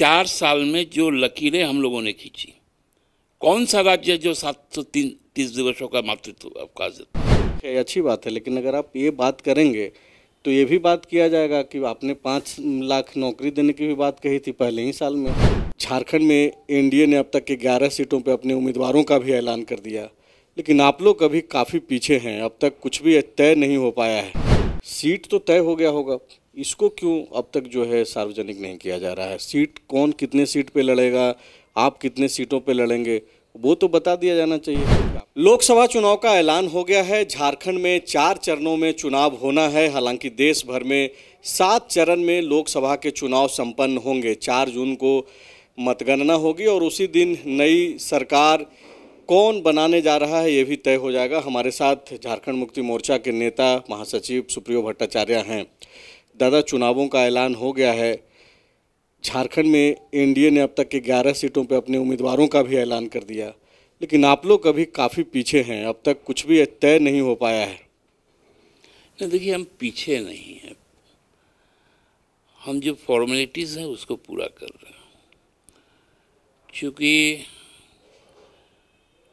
चार साल में जो लकीरें हम लोगों ने खींची कौन सा राज्य जो सात सौ तीन तीस दिवसों का मातृत्व अवकाश देता अच्छी बात है लेकिन अगर आप ये बात करेंगे तो ये भी बात किया जाएगा कि आपने पाँच लाख नौकरी देने की भी बात कही थी पहले ही साल में झारखंड में एनडीए ने अब तक के ग्यारह सीटों पर अपने उम्मीदवारों का भी ऐलान कर दिया लेकिन आप लोग अभी काफ़ी पीछे हैं अब तक कुछ भी तय नहीं हो पाया है सीट तो तय हो गया होगा इसको क्यों अब तक जो है सार्वजनिक नहीं किया जा रहा है सीट कौन कितने सीट पे लड़ेगा आप कितने सीटों पे लड़ेंगे वो तो बता दिया जाना चाहिए लोकसभा चुनाव का ऐलान हो गया है झारखंड में चार चरणों में चुनाव होना है हालांकि देश भर में सात चरण में लोकसभा के चुनाव संपन्न होंगे चार जून को मतगणना होगी और उसी दिन नई सरकार कौन बनाने जा रहा है ये भी तय हो जाएगा हमारे साथ झारखंड मुक्ति मोर्चा के नेता महासचिव सुप्रियो भट्टाचार्य हैं दादा चुनावों का ऐलान हो गया है झारखंड में एनडीए ने अब तक के 11 सीटों पर अपने उम्मीदवारों का भी ऐलान कर दिया लेकिन आप लोग अभी काफ़ी पीछे हैं अब तक कुछ भी तय नहीं हो पाया है नहीं देखिए हम पीछे नहीं हैं हम जो फॉर्मेलिटीज़ हैं उसको पूरा कर रहे हैं चूँकि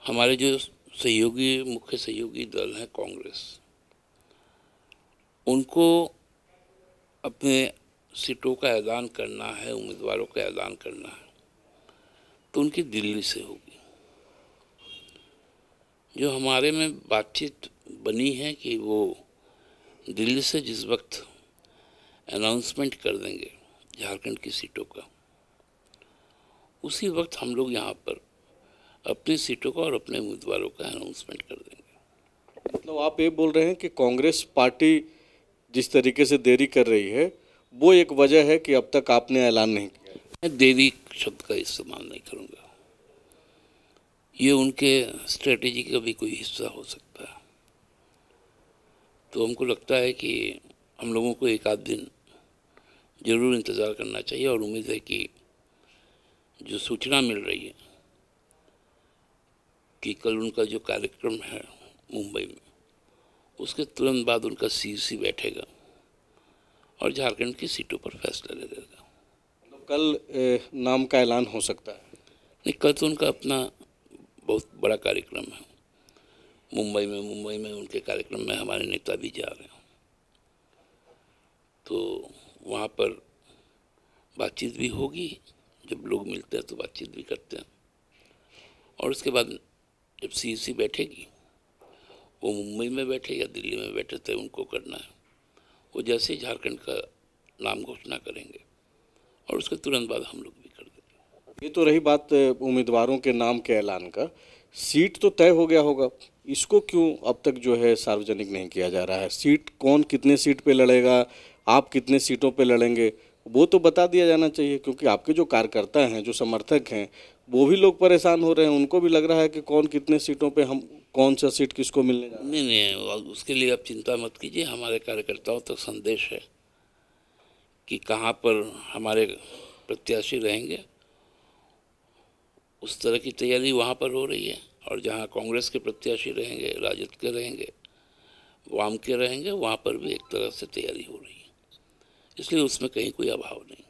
हमारे जो सहयोगी मुख्य सहयोगी दल हैं कांग्रेस उनको अपने सीटों का ऐलान करना है उम्मीदवारों का ऐलान करना है तो उनकी दिल्ली से होगी जो हमारे में बातचीत बनी है कि वो दिल्ली से जिस वक्त अनाउंसमेंट कर देंगे झारखंड की सीटों का उसी वक्त हम लोग यहाँ पर अपनी सीटों का और अपने उम्मीदवारों का अनाउंसमेंट कर देंगे मतलब आप ये बोल रहे हैं कि कांग्रेस पार्टी जिस तरीके से देरी कर रही है वो एक वजह है कि अब तक आपने ऐलान नहीं किया मैं देरी शब्द का इस्तेमाल नहीं करूँगा ये उनके स्ट्रेटेजी का भी कोई हिस्सा हो सकता है तो हमको लगता है कि हम लोगों को एक आध दिन ज़रूर इंतज़ार करना चाहिए और उम्मीद है कि जो सूचना मिल रही है कि कल उनका जो कार्यक्रम है मुंबई में उसके तुरंत बाद उनका सी बैठेगा और झारखंड की सीटों पर फैसला ले लेगा मतलब कल नाम का ऐलान हो सकता है नहीं कल तो उनका अपना बहुत बड़ा कार्यक्रम है मुंबई में मुंबई में उनके कार्यक्रम में हमारे नेता भी जा रहे हैं तो वहाँ पर बातचीत भी होगी जब लोग मिलते हैं तो बातचीत भी करते हैं और उसके बाद जब सी बैठेगी वो मुंबई में बैठे या दिल्ली में बैठे थे उनको करना है वो जैसे ही झारखंड का नाम घोषणा करेंगे और उसके तुरंत बाद हम लोग भी कर देंगे ये तो रही बात उम्मीदवारों के नाम के ऐलान का सीट तो तय हो गया होगा इसको क्यों अब तक जो है सार्वजनिक नहीं किया जा रहा है सीट कौन कितने सीट पे लड़ेगा आप कितने सीटों पे लड़ेंगे वो तो बता दिया जाना चाहिए क्योंकि आपके जो कार्यकर्ता हैं जो समर्थक हैं वो भी लोग परेशान हो रहे हैं उनको भी लग रहा है कि कौन कितने सीटों पे हम कौन सा सीट किसको मिलने जा नहीं नहीं उसके लिए आप चिंता मत कीजिए हमारे कार्यकर्ताओं तक तो संदेश है कि कहाँ पर हमारे प्रत्याशी रहेंगे उस तरह की तैयारी वहाँ पर हो रही है और जहाँ कांग्रेस के प्रत्याशी रहेंगे राजद के रहेंगे वाम के रहेंगे वहाँ पर भी एक तरह से तैयारी हो रही है इसलिए उसमें कहीं कोई अभाव नहीं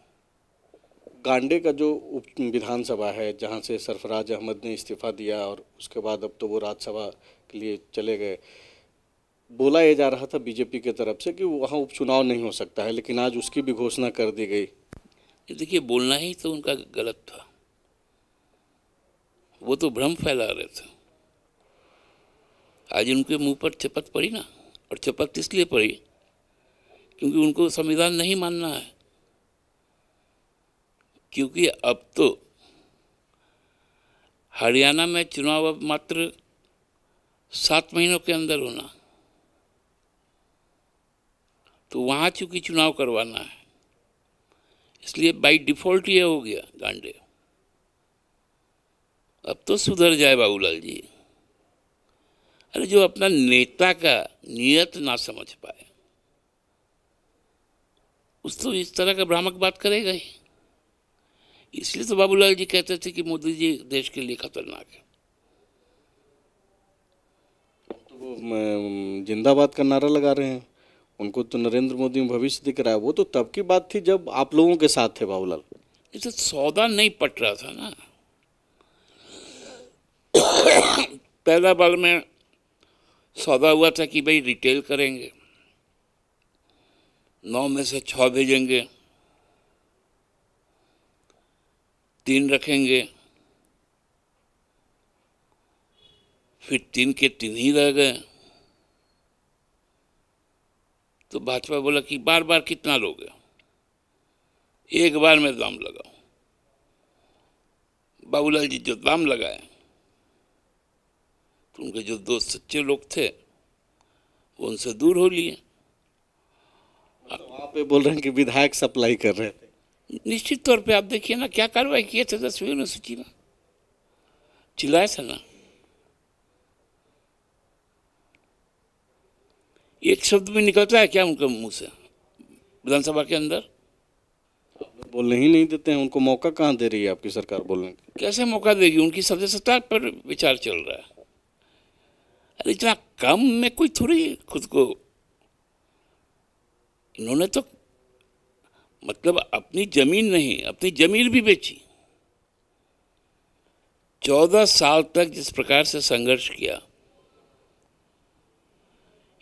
गांडे का जो उप विधानसभा है जहां से सरफराज अहमद ने इस्तीफ़ा दिया और उसके बाद अब तो वो राज्यसभा के लिए चले गए बोला यह जा रहा था बीजेपी की तरफ से कि वहाँ उपचुनाव नहीं हो सकता है लेकिन आज उसकी भी घोषणा कर दी गई देखिए बोलना ही तो उनका गलत था वो तो भ्रम फैला रहे थे आज उनके मुंह पर चपत पड़ी ना और चपत इसलिए पड़ी क्योंकि उनको संविधान नहीं मानना है क्योंकि अब तो हरियाणा में चुनाव अब मात्र सात महीनों के अंदर होना तो वहाँ चूंकि चुनाव करवाना है इसलिए बाई डिफ़ॉल्ट ये हो गया गांडे अब तो सुधर जाए बाबूलाल जी अरे जो अपना नेता का नियत ना समझ पाए उस तो इस तरह का भ्रामक बात करेगा ही इसलिए तो बाबूलाल जी कहते थे कि मोदी जी देश के लिए खतरनाक है तो वो जिंदाबाद का नारा लगा रहे हैं उनको तो नरेंद्र मोदी में भविष्य दिख रहा है वो तो तब की बात थी जब आप लोगों के साथ थे बाबूलाल इसे तो सौदा नहीं पट रहा था ना पहला बार में सौदा हुआ था कि भाई रिटेल करेंगे नौ में से छः भेजेंगे तीन रखेंगे फिर तीन के तीन ही रह गए तो भाजपा बोला कि बार बार कितना लोगे एक बार में दाम लगाओ बाबूलाल जी जो दाम लगाए तो उनके जो दो सच्चे लोग थे वो उनसे दूर हो लिए तो आप ये बोल रहे हैं कि विधायक सप्लाई कर रहे थे निश्चित तौर पे आप देखिए ना क्या कार्रवाई किए थे तो दसवीं यूनिवर्सिटी में चिल्लाए थे ना एक शब्द भी निकलता है क्या उनके मुंह से विधानसभा के अंदर बोलने ही नहीं देते हैं उनको मौका कहाँ दे रही है आपकी सरकार बोलने का कैसे मौका देगी उनकी सदस्यता पर विचार चल रहा है अरे इतना कम में कोई थोड़ी खुद को इन्होंने तो मतलब अपनी ज़मीन नहीं अपनी ज़मीन भी बेची चौदह साल तक जिस प्रकार से संघर्ष किया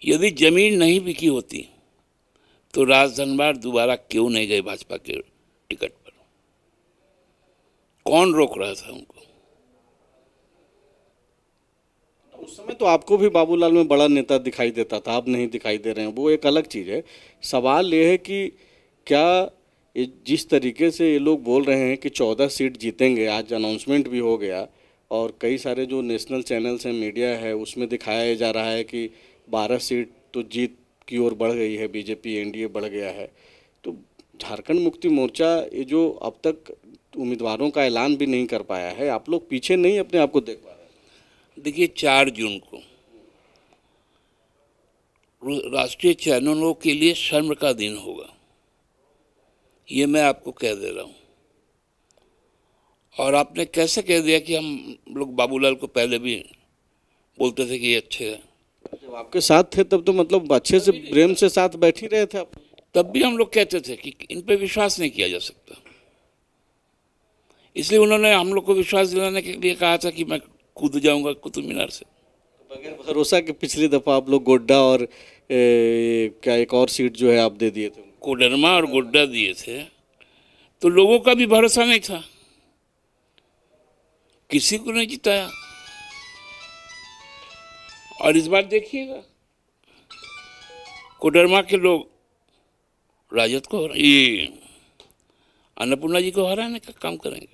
यदि जमीन नहीं बिकी होती तो राजधनबार दोबारा क्यों नहीं गए भाजपा के टिकट पर कौन रोक रहा था उनको उस समय तो आपको भी बाबूलाल में बड़ा नेता दिखाई देता था अब नहीं दिखाई दे रहे हैं वो एक अलग चीज़ है सवाल यह है कि क्या जिस तरीके से ये लोग बोल रहे हैं कि चौदह सीट जीतेंगे आज अनाउंसमेंट भी हो गया और कई सारे जो नेशनल चैनल्स हैं मीडिया है उसमें दिखाया जा रहा है कि बारह सीट तो जीत की ओर बढ़ गई है बीजेपी एनडीए बढ़ गया है तो झारखंड मुक्ति मोर्चा ये जो अब तक उम्मीदवारों का ऐलान भी नहीं कर पाया है आप लोग पीछे नहीं अपने आप को देख पा रहे देखिए चार जून को राष्ट्रीय चैनलों के लिए शर्म का दिन होगा ये मैं आपको कह दे रहा हूँ और आपने कैसे कह दिया कि हम लोग बाबूलाल को पहले भी बोलते थे कि ये अच्छे हैं जब आपके साथ थे तब तो मतलब अच्छे से प्रेम से साथ बैठ ही रहे थे आप तब भी हम लोग कहते थे कि इन पर विश्वास नहीं किया जा सकता इसलिए उन्होंने हम लोग को विश्वास दिलाने के लिए कहा था कि मैं कूद जाऊंगा कुतुब मीनार से तो बगैर भरोसा के पिछली दफ़ा आप लोग गोड्डा और ए, क्या एक और सीट जो है आप दे दिए थे कोडरमा और गोड्डा दिए थे तो लोगों का भी भरोसा नहीं था किसी को नहीं जिताया और इस बार देखिएगा कोडरमा के लोग राजद को ये अन्नपूर्णा जी को हराने का काम करेंगे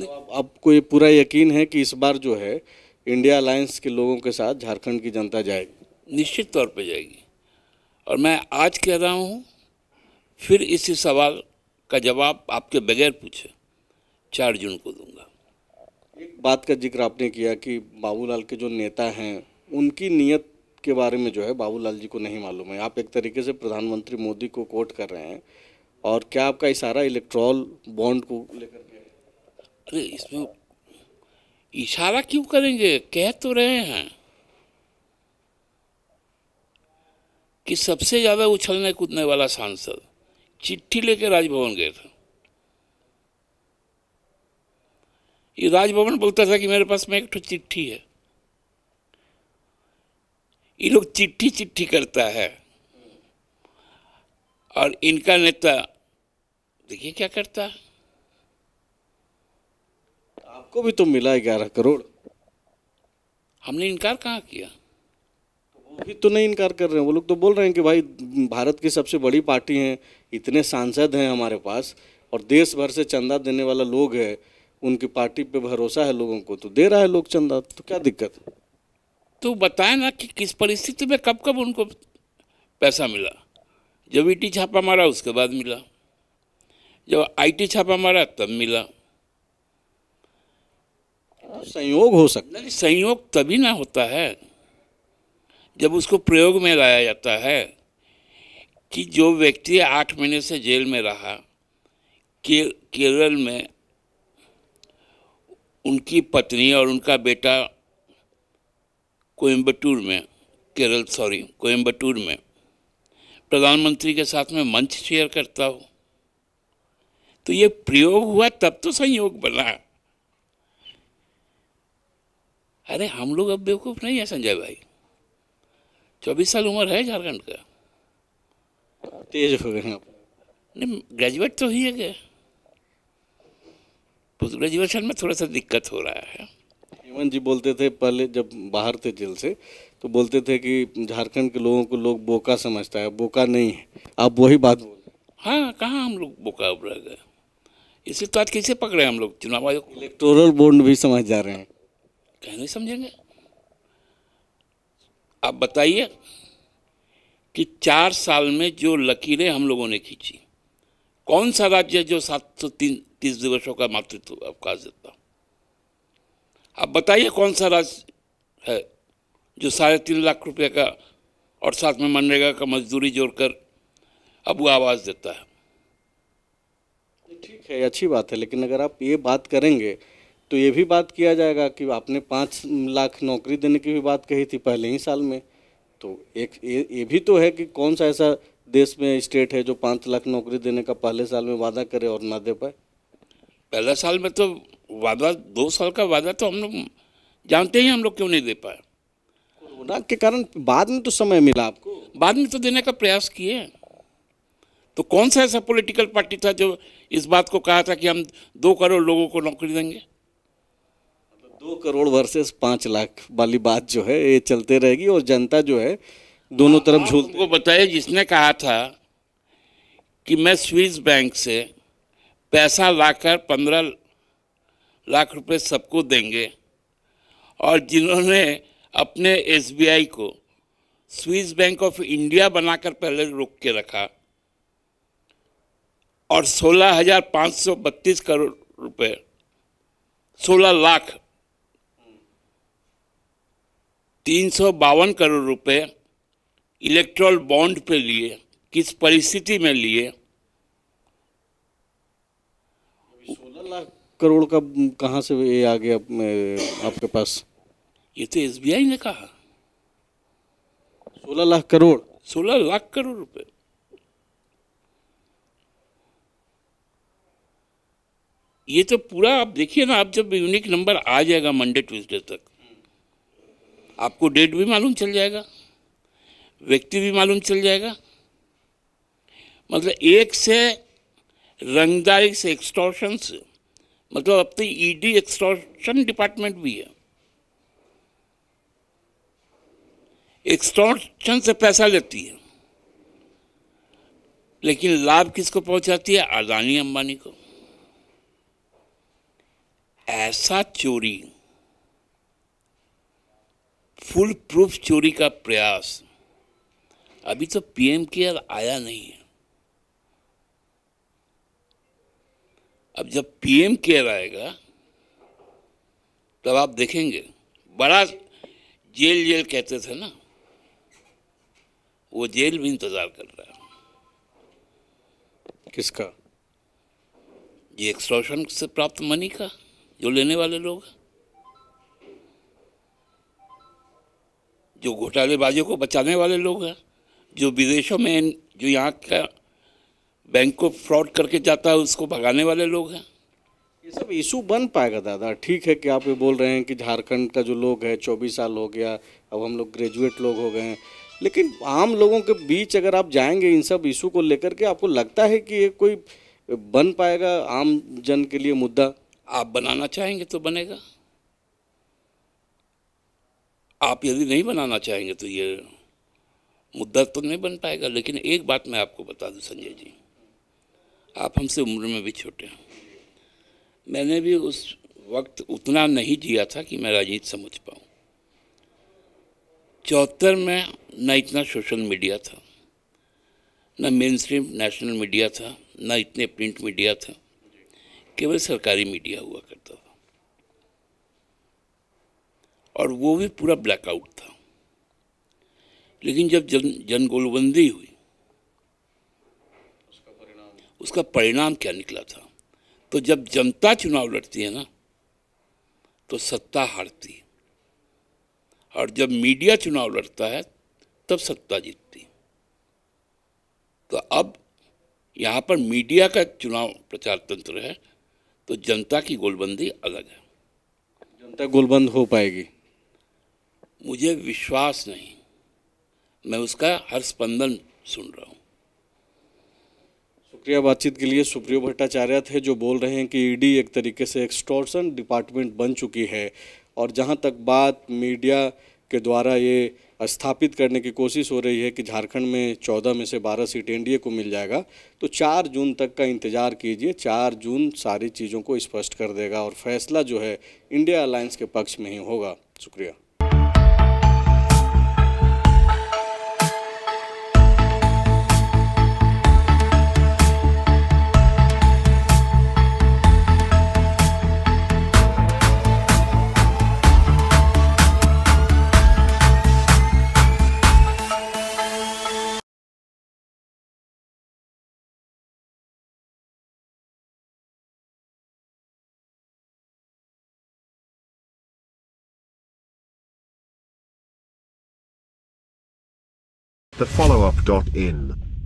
तो आपको ये पूरा यकीन है कि इस बार जो है इंडिया अलायंस के लोगों के साथ झारखंड की जनता जाएगी निश्चित तौर पर जाएगी और मैं आज कह रहा हूँ फिर इसी सवाल का जवाब आपके बगैर पूछे चार जून को दूंगा एक बात का जिक्र आपने किया कि बाबूलाल के जो नेता हैं उनकी नीयत के बारे में जो है बाबूलाल जी को नहीं मालूम है आप एक तरीके से प्रधानमंत्री मोदी को कोट कर रहे हैं और क्या आपका इशारा इलेक्ट्रॉल बॉन्ड को लेकर के अरे इसमें इशारा क्यों करेंगे कह तो रहे हैं कि सबसे ज़्यादा उछलने कूदने वाला सांसद चिट्ठी लेके राजभवन गए थे ये राजभवन बोलता था कि मेरे पास में एक तो चिट्ठी है ये लोग चिट्ठी चिट्ठी करता है और इनका नेता देखिए क्या करता है आपको भी तो मिला ग्यारह करोड़ हमने इनकार कहाँ किया भी तो नहीं इनकार कर रहे हैं वो लोग तो बोल रहे हैं कि भाई भारत की सबसे बड़ी पार्टी है इतने सांसद हैं हमारे पास और देश भर से चंदा देने वाला लोग है उनकी पार्टी पे भरोसा है लोगों को तो दे रहा है लोग चंदा तो क्या दिक्कत है तो बताए ना कि किस परिस्थिति में कब कब उनको पैसा मिला जब ईटी छापा मारा उसके बाद मिला जब आईटी छापा मारा तब मिला संयोग हो सकता है संयोग तभी ना होता है जब उसको प्रयोग में लाया जाता है कि जो व्यक्ति आठ महीने से जेल में रहा के, केरल में उनकी पत्नी और उनका बेटा कोयम्बटूर में केरल सॉरी कोयम्बटूर में प्रधानमंत्री के साथ में मंच शेयर करता हो तो ये प्रयोग हुआ तब तो संयोग बना अरे हम लोग अब बेवकूफ़ नहीं है संजय भाई चौबीस साल उम्र है झारखंड का तेज हो गए आप नहीं ग्रेजुएट तो ही है क्या पोस्ट ग्रेजुएशन में थोड़ा सा दिक्कत हो रहा है हेमंत जी बोलते थे पहले जब बाहर थे जेल से तो बोलते थे कि झारखंड के लोगों को लोग बोका समझता है बोका नहीं है आप वही बात बोल हाँ कहाँ हम लोग बोका उब रह गए इसलिए तो आज कैसे पकड़े हम लोग चुनाव आयोग इलेक्टोरल बोर्ड भी समझ जा रहे हैं क्या नहीं समझेंगे आप बताइए कि चार साल में जो लकीरें हम लोगों ने खींची कौन सा राज्य जो सात सौ तीन तीस दिवसों का मातृत्व अवकाश देता आप बताइए कौन सा राज्य है जो साढ़े तीन लाख रुपए का और साथ में मनरेगा का मजदूरी जोड़कर अब वो आवाज़ देता है ठीक है अच्छी बात है लेकिन अगर आप ये बात करेंगे तो ये भी बात किया जाएगा कि आपने पाँच लाख नौकरी देने की भी बात कही थी पहले ही साल में तो एक ये, भी तो है कि कौन सा ऐसा देश में स्टेट है जो पाँच लाख नौकरी देने का पहले साल में वादा करे और ना दे पाए पहले साल में तो वादा दो साल का वादा तो हम लोग जानते ही हम लोग क्यों नहीं दे पाए कोरोना के कारण बाद में तो समय मिला आपको बाद में तो देने का प्रयास किए तो कौन सा ऐसा पॉलिटिकल पार्टी था जो इस बात को कहा था कि हम दो करोड़ लोगों को नौकरी देंगे दो करोड़ वर्सेस पाँच लाख वाली बात जो है ये चलते रहेगी और जनता जो है दोनों तरफ झूल को बताइए जिसने कहा था कि मैं स्विस बैंक से पैसा लाकर पंद्रह लाख रुपए सबको देंगे और जिन्होंने अपने एसबीआई को स्विस बैंक ऑफ इंडिया बनाकर पहले रोक के रखा और सोलह हजार पाँच सौ बत्तीस करोड़ रुपए सोलह लाख तीन करोड़ रुपए इलेक्ट्रॉल बॉन्ड पे लिए किस परिस्थिति में लिए सोलह लाख करोड़ का कहाँ से ये आ गया आपके पास ये तो एसबीआई ने कहा सोलह लाख करोड़ सोलह लाख करोड़ रुपए ये तो पूरा आप देखिए ना आप जब यूनिक नंबर आ जाएगा मंडे ट्यूसडे तक आपको डेट भी मालूम चल जाएगा व्यक्ति भी मालूम चल जाएगा मतलब एक से रंगदारी से एक्सटॉर्शन से मतलब अब तो ईडी एक्सटॉर्शन डिपार्टमेंट भी है एक्सटॉर्शन से पैसा लेती है लेकिन लाभ किसको पहुंचाती है अदानी अंबानी को ऐसा चोरी फुल प्रूफ चोरी का प्रयास अभी तो पीएम केयर आया नहीं है अब जब पीएम केयर आएगा तब आप देखेंगे बड़ा जेल जेल कहते थे ना वो जेल भी इंतजार कर रहा है किसका ये एक्सट्रॉशन से प्राप्त मनी का जो लेने वाले लोग हैं जो घोटालेबाजों को बचाने वाले लोग हैं जो विदेशों में जो यहाँ का बैंक को फ्रॉड करके जाता है उसको भगाने वाले लोग हैं ये सब इशू बन पाएगा दादा ठीक है कि आप ये बोल रहे हैं कि झारखंड का जो लोग है चौबीस साल हो गया अब हम लोग ग्रेजुएट लोग हो गए हैं लेकिन आम लोगों के बीच अगर आप जाएंगे इन सब इशू को लेकर के आपको लगता है कि ये कोई बन पाएगा आम जन के लिए मुद्दा आप बनाना चाहेंगे तो बनेगा आप यदि नहीं बनाना चाहेंगे तो ये मुद्दा तो नहीं बन पाएगा लेकिन एक बात मैं आपको बता दूं संजय जी आप हमसे उम्र में भी छोटे हैं मैंने भी उस वक्त उतना नहीं जिया था कि मैं राजनीति समझ पाऊँ चौहत्तर में न इतना सोशल मीडिया था न मेन स्ट्रीम नेशनल मीडिया था न इतने प्रिंट मीडिया था केवल सरकारी मीडिया हुआ करता था और वो भी पूरा ब्लैकआउट था लेकिन जब जन जन गोलबंदी हुई उसका परिणाम उसका परिणाम क्या निकला था तो जब जनता चुनाव लड़ती है ना तो सत्ता हारती और जब मीडिया चुनाव लड़ता है तब सत्ता जीतती तो अब यहाँ पर मीडिया का चुनाव प्रचार तंत्र है तो जनता की गोलबंदी अलग है जनता गोलबंद हो पाएगी मुझे विश्वास नहीं मैं उसका हर स्पंदन सुन रहा हूँ शुक्रिया बातचीत के लिए सुप्रियो भट्टाचार्य थे जो बोल रहे हैं कि ईडी e एक तरीके से एक्सटॉर्सन डिपार्टमेंट बन चुकी है और जहाँ तक बात मीडिया के द्वारा ये स्थापित करने की कोशिश हो रही है कि झारखंड में चौदह में से बारह सीट एनडीए को मिल जाएगा तो चार जून तक का इंतज़ार कीजिए चार जून सारी चीज़ों को स्पष्ट कर देगा और फैसला जो है इंडिया अलायंस के पक्ष में ही होगा शुक्रिया the follow-up.in